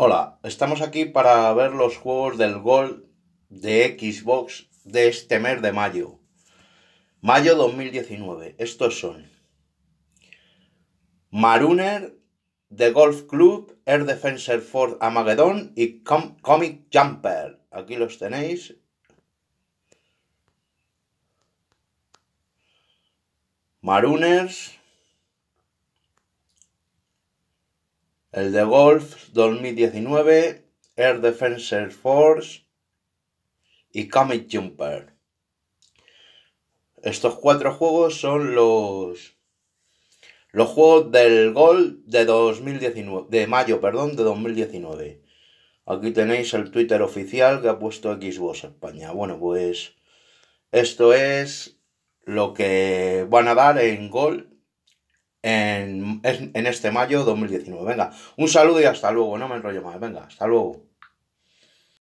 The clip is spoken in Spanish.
Hola, estamos aquí para ver los juegos del Gol de Xbox de este mes de mayo. Mayo 2019. Estos son Marooner, The Golf Club, Air Defensor Ford Armageddon y Comic Jumper. Aquí los tenéis. Marooners, El de Golf 2019, Air Defense Force y Comet Jumper. Estos cuatro juegos son los los juegos del Gol de 2019, de mayo, perdón, de 2019. Aquí tenéis el Twitter oficial que ha puesto Xbox España. Bueno, pues esto es lo que van a dar en golf en, en este mayo 2019. Venga, un saludo y hasta luego, no me enrollo más. Venga, hasta luego.